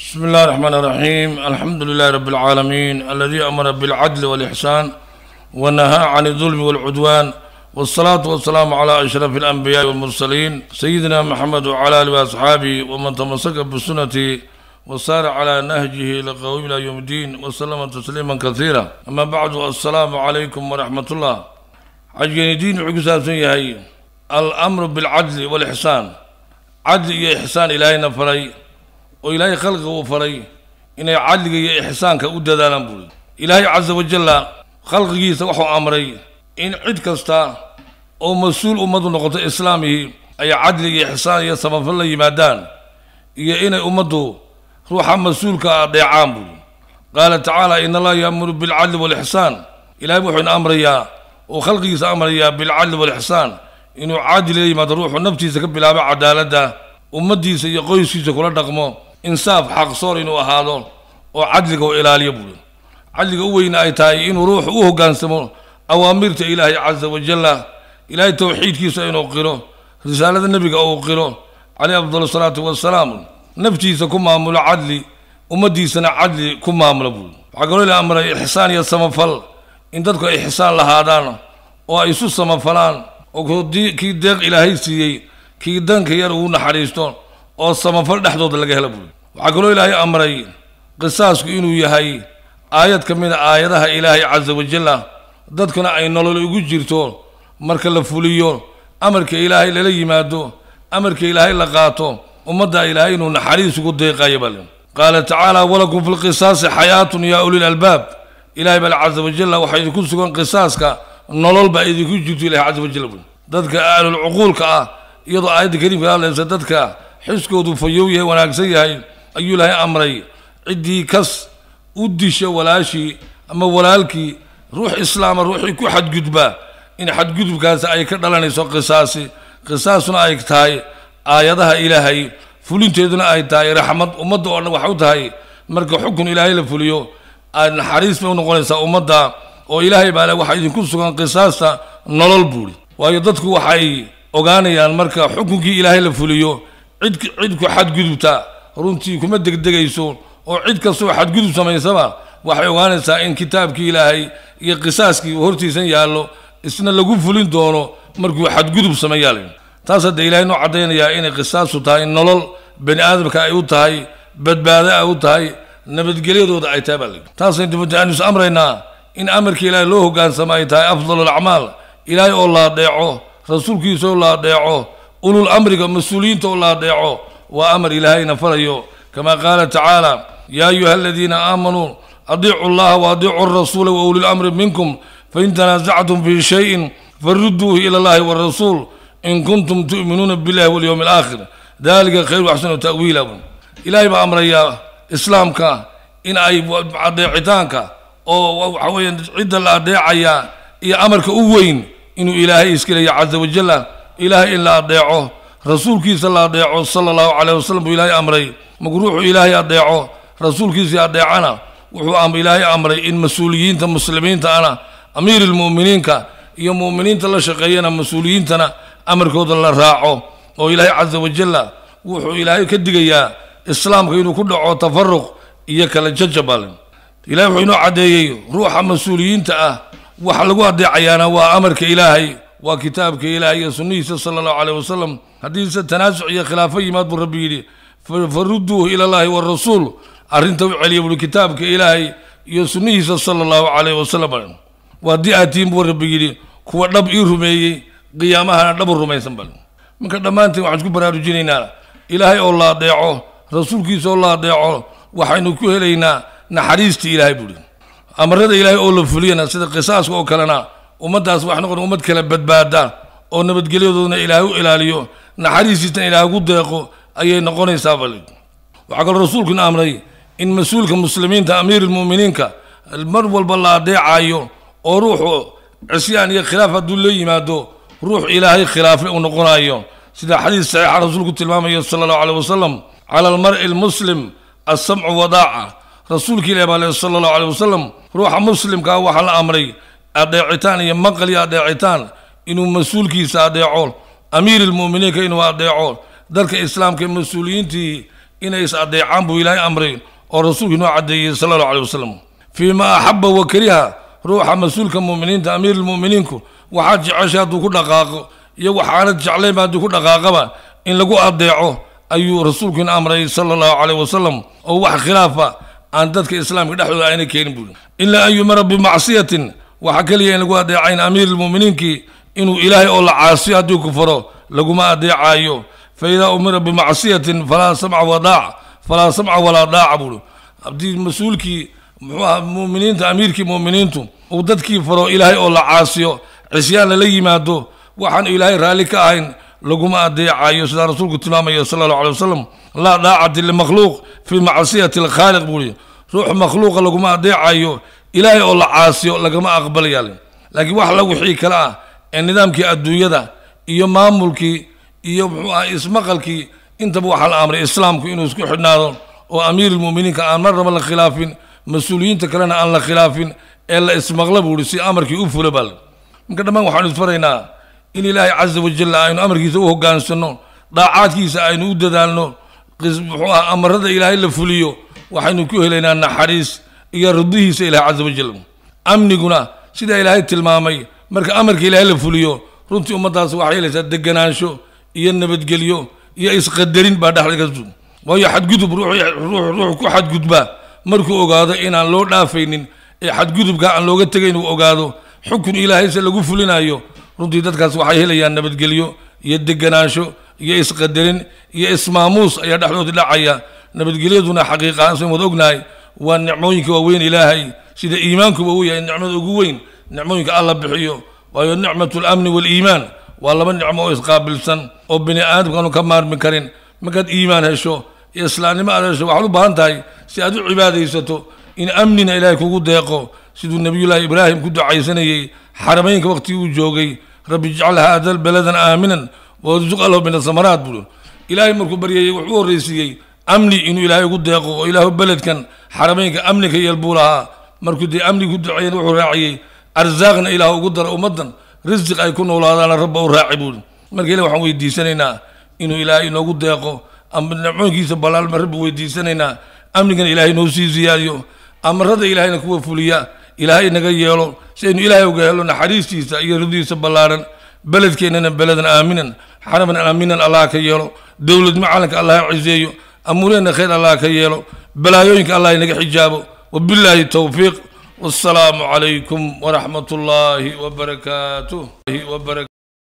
بسم الله الرحمن الرحيم الحمد لله رب العالمين الذي أمر بالعدل والإحسان ونهى عن الظلم والعدوان والصلاة والسلام على أشرف الأنبياء والمرسلين سيدنا محمد وعلى آله وأصحابه ومن تمسك بسنته وصار على نهجه لقوم إلى يوم الدين وسلم تسليما كثيرا أما بعد السلام عليكم ورحمة الله عجل دين عقساب هي الأمر بالعدل والإحسان عدل إحسان إلهي نفري وإلهي خلقه وفري إن عدلك يا إحسانك أودد الأمر إلهي عز وجل خلقه سوحو أمري إن عدك استا أو مسؤول أمد نقطة إسلامه أي عدل إحسان يا سبب الله يمادان يا إنا أمد روح مسؤولك يا عامر قال تعالى إن الله يأمر بالعدل والإحسان إلهي محن أمريا وخلقه سأمريا بالعدل والإحسان إنه عادل إيه ما تروح ونبتي سكب بلا بعدالة ومدي سيقوي سيسكولا دقمو insaaf xaqsoor inuu ahaado oo cadliga u ilaaliyo buuhi cadliga u weyna ay tahay inuu ruuxu u hoggaansamo awaamirta ilaahay casa wajalla ilaahay towxiidkiisa inuu qiro risaalada nebiga uu qiro calayh afdal salaatu wasalaam naftiisa ku maamulo cadli ummaddiisana cadli ku maamulo buuhi waxaa kaloo ila amray ixsaan iyo samafal in dadku ay ixsaan lahaadaan oo ay isu samafalaan oo kii deeq ilaahay siiyey kii danka yar uu naxariisto oo samafal dhexdooda laga hela buuri waxaa kaloo ilaahay amray qisaasku inuu yahay aayad ka mid a aayadaha ilaahay casa wajalla dadkuna ay nolol ugu jirto marka la fuliyo amarka ilaahay lala yimaado amarka ilaahay la qaato ummadda ilaahay inuu naxariis ugu deeqayo baa le qaala tacaala walakum fi lqisaasi xayaatun yaa uli lalbaab ilaahay bal casa wajalla waxaa idinku sugan qisaaska nolol baa idinku jirto ilahay casa wajalla dadka ahlulcuquulka ah iyadoo aayadda kariimka hadlaysa dadka xiskuudu fayow yahay wanaagsan yahay ayuu ilaahay amray ciddii kas u disha walaashii ama walaalkii ruux islaama ruuxii ku xadgudbaa in xadgudubkaasi ay ka dhalanayso qisaasi qisaasuna ay tahay aayadaha ilaahay fulinteeduna ay tahay raxmad ummadda oo dhan wax u tahay marka xukun ilaahay la fuliyo aad naxariis bay u noqonaysaa ummadda oo ilaahay baa le waxaa idinku sugan qisaasta nolol buuri waayo dadku waxay ogaanayaan marka xukunkii ilaahay la fuliyo عدك عدك حد قدوتا رنتي كم دق دق يسون وعدك سو حد قدو سمي سبا وحيوان سائن كتاب كيلاهي يقصاص إيه كي هرتي سن يالو استنا لقوم فلين دورو مركو حد قدو سمي يالين تاسا دايلاي نو عدين يا ان قصاص وتاي نولل بن ادم كايوت هاي بدبادا اوت هاي نبت قليل ودا اي تابلك تاسا انت بتانس امرنا ان امر كيلاي لو كان سمي افضل الاعمال الى الله دعوه رسول كيسو الله دعوه أولو الأمر مسؤولين تولى دعو وأمر إلهينا فريو كما قال تعالى يا أيها الذين آمنوا أطيعوا الله وأطيعوا الرسول وأولي الأمر منكم فإن تنازعتم في شيء فردوه إلى الله والرسول إن كنتم تؤمنون بالله واليوم الآخر ذلك خير وأحسن تأويلا إلهي بأمر يا إسلامك إن أي عديعتانك أو حوين عدة لا يا أمرك أوين إنه إلهي إسكري عز وجل إلهي إلا أضيعه رسول كيس الله صلى الله عليه وسلم إلهي أمري مقروح إلهي أضيعه رسولك سي أضيعنا أم إلهي أمري إن مسؤولين مسؤوليين مسلمين أنا أمير المؤمنين كا يا مؤمنين تلا شقينا مسؤولين تنا أمر كود الله راعه أو وإلهي عز وجل وحو إلهي كدقيا إسلام كينو كله تفرق إياك لججبال إلهي وينو عديه روح مسؤولين تا وحلقوا دعيانا وأمر كإلهي وكتابك إلى أي سنية صلى الله عليه وسلم حديث تنازع يا خلافي ما تبر ربي فردوه إلى الله والرسول أرنتو علي بن كتابك إلهي يا سنية صلى الله عليه وسلم ودي أتيم بربي ربي كوا دب إرمي قيامها دب الرمي سنبل من كدمانتي وعندك برارجينينا إلهي الله ضيعه رسولك صلى الله دعو وحين waxaynu ku نحريستي الى الله buuri amarada ilaahay oo la fuliyana sida ummadaas wax noqon ummad kala badbaada oo nabadgelyadoodna ilaah u ilaaliyo naxariistiisna ilaah ugu deeqo ayay noqonaysaa bali waxaa kaloo rasuulkuna amray in mas-uulka muslimiinta amiirulmu'miniinka mar walba la adeecayo oo ruuxu cisyaan iyo khilaaf hadduu la yimaado ruux ilaahay khilaafe uu noqonayo sida xadiis saxiixa rasuulku tilmaamayo sala allahu caleyh wasalam cala almar'i almuslim assamcu wadaaca rasuulka ilaahi baa lehe sala allahu caleyh wasalam ruuxa muslimkaa waxaa la amray adeecitaan iyo maqal iyo adeecitaan inuu mas-uulkiisa adeecoon amiir ilmu'miniinka inuu adeecoon dalka islaamka mas-uuliyiintii inay is adeecaan buu ilaahay amray oo rasuulku inoo caddeeyey sala allahu caleyh wasalam fiima axabba wa kariha ruuxa mas-uulka mu'miniinta amiir ilmu'miniinku waxaad jeceshay hadduu ku dhaqaaqo iyo waxaanad jeclaynba hadduu ku dhaqaaqaba in lagu adeeco ayuu rasuulku in amray sala allahu caleyh wasalam oo wax khilaafa aan dadka islaamka dhexdooda ayna keenin buuri ilaa an yumara bimacsiyatin وحكلي أن قاد عين أمير المؤمنين كي إنه إلهي أول عاصية كفره لقوما عايو فإذا أمر بمعصية فلا سمع وضاع فلا سمع ولا ضاع بلو أبدي المسؤول كي مؤمنين أمير كي مؤمنين تم ودت كي فرو إلهي أول عاصية عصيان لي ما دو وحن إلهي رالك عين لقوما عايو سيدنا رسول الله صلى الله عليه وسلم لا ضاعة المخلوق في معصية الخالق بلو روح مخلوق لقوما عايو ilaahay oo la caasiyo lagama aqbalayaa leh laakiin wax la wixii kale ah ee nidaamkii adduunyada iyo maamulkii iyo muxuu ahay ismaqalkii intaba waxaa la amray islaamku inuu isku xidhnaado oo amiirulmu'miniinka aan marnaba la khilaafin mas-uuliyiinta kalena aan la khilaafin ee la ismaqla buu ihi si amarkii u fula baa marka dhammaan waxaanu isfaraynaa in ilaahay caza wajalla aynu amarkiisa u hoggaansanno daacaadkiisa aynu u dadaalno muxuu ah amarada ilaahay la fuliyo waxaynu ku helaynaa naxariis iyo radihiisa ilahay caza wajal amniguna sidaa ilaahay tilmaamay marka amarka ilaahay la fuliyo runtii ummaddaas waxay helaysaa deganaansho iyo nabadgelyo iyo isqadarin baa dhexda ka sugan waayo xadgudub ruux ku xadgudbaa markuu ogaado inaan loo dhaafaynin ee xadgudubka aan looga tegay inuu ogaado xukun ilaahay se lagu fulinayo runtii dadkaas waxay helayaan nabadgelyo iyo deganaansho iyo isqadarin iyo ismaamuus ayaa dhexdooda dhacaya nabadgelyaduna xaqiiqahaan soo wada ognahay ونعمونك وين إلهي سيد إيمانك وهو يعني نعمة وين نعمونك الله بحيو وهي نعمة الأمن والإيمان والله من نعمه إثقابل سن وبني آدم كانوا كمار مكرين مكد إيمان هشو يسلان ما على شو وحلو بانتاي سيادو عبادة يسوتو إن أمننا إلهي كود يقو سيد النبي الله إبراهيم كود عيسنا يي حرمينك وقت يوجوغي ربي جعل هذا البلد آمنا وارزق الله من الثمرات بلو إلهي مركو بريه وحور رئيسي أملي إنه إلهي قد يقو إلهي بلد كان حرمينك أملك هي البولها مركود أملك قد عين وراعي أرزاقنا إلهي قد رأمدن رزق أي كون أولادنا رب وراعبون مركي لو حمو يديسنينا إنه إلهي إنه قد يقو أم نعوه كيس بلال مرب ويديسنينا أملك إلهي نوسي زياريو أم رد إلهي نكوة فوليا إلهي نغي يالو سينو إلهي وغي يالو نحريس تيسا إيا رضيس بلالن بلد كينا بلدنا آمينا حرمنا آمينا الله كي يالو دولة معالك الله عزيزيو أمورنا خير الله كيلو بلايوينك الله ينقى حجابه وبالله التوفيق والسلام عليكم ورحمة الله وبركاته وبركاته